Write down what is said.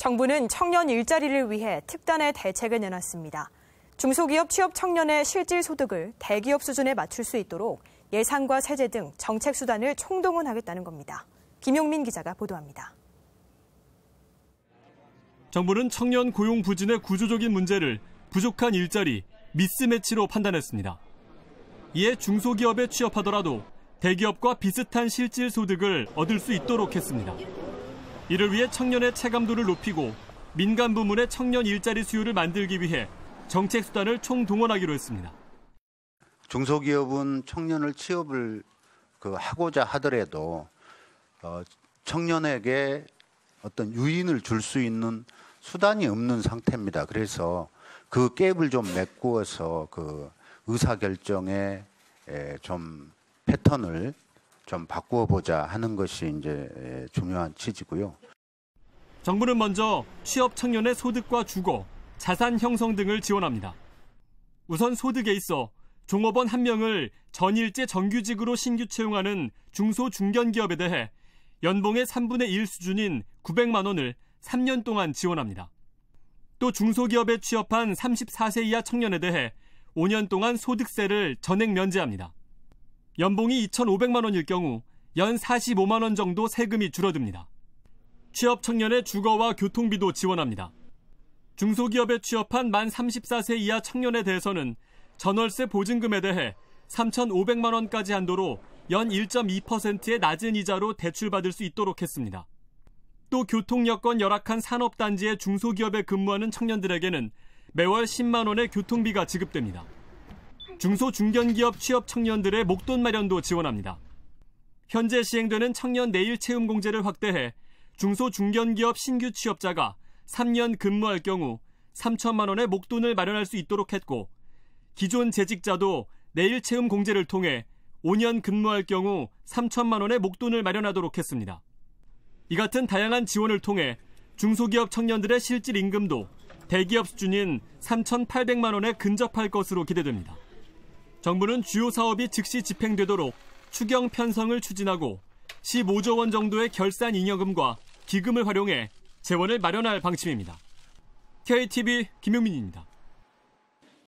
정부는 청년 일자리를 위해 특단의 대책을 내놨습니다. 중소기업 취업 청년의 실질 소득을 대기업 수준에 맞출 수 있도록 예산과 세제 등 정책 수단을 총동원하겠다는 겁니다. 김용민 기자가 보도합니다. 정부는 청년 고용 부진의 구조적인 문제를 부족한 일자리, 미스매치로 판단했습니다. 이에 중소기업에 취업하더라도 대기업과 비슷한 실질 소득을 얻을 수 있도록 했습니다. 이를 위해 청년의 체감도를 높이고 민간 부문의 청년 일자리 수요를 만들기 위해 정책 수단을 총동원하기로 했습니다. 중소기업은 청년을 취업을 그 하고자 하더라도 어, 청년에게 어떤 유인을 줄 수 있는 수단이 없는 상태입니다. 그래서 그 갭을 좀 메꾸어서 그 의사결정의 좀 패턴을 좀 바꾸어 보자 하는 것이 이제 중요한 취지고요. 정부는 먼저 취업 청년의 소득과 주거, 자산 형성 등을 지원합니다. 우선 소득에 있어 종업원 한 명을 전일제 정규직으로 신규 채용하는 중소 중견 기업에 대해 연봉의 3분의 1 수준인 900만 원을 3년 동안 지원합니다. 또 중소기업에 취업한 34세 이하 청년에 대해 5년 동안 소득세를 전액 면제합니다. 연봉이 2,500만 원일 경우 연 45만 원 정도 세금이 줄어듭니다. 취업 청년의 주거와 교통비도 지원합니다. 중소기업에 취업한 만 34세 이하 청년에 대해서는 전월세 보증금에 대해 3,500만 원까지 한도로 연 1.2%의 낮은 이자로 대출받을 수 있도록 했습니다. 또 교통 여건 열악한 산업단지의 중소기업에 근무하는 청년들에게는 매월 10만 원의 교통비가 지급됩니다. 중소중견기업 취업 청년들의 목돈 마련도 지원합니다. 현재 시행되는 청년 내일 채움 공제를 확대해 중소중견기업 신규 취업자가 3년 근무할 경우 3천만 원의 목돈을 마련할 수 있도록 했고 기존 재직자도 내일 채움 공제를 통해 5년 근무할 경우 3천만 원의 목돈을 마련하도록 했습니다. 이 같은 다양한 지원을 통해 중소기업 청년들의 실질 임금도 대기업 수준인 3,800만 원에 근접할 것으로 기대됩니다. 정부는 주요 사업이 즉시 집행되도록 추경 편성을 추진하고 15조 원 정도의 결산 잉여금과 기금을 활용해 재원을 마련할 방침입니다. KTV 김용민입니다.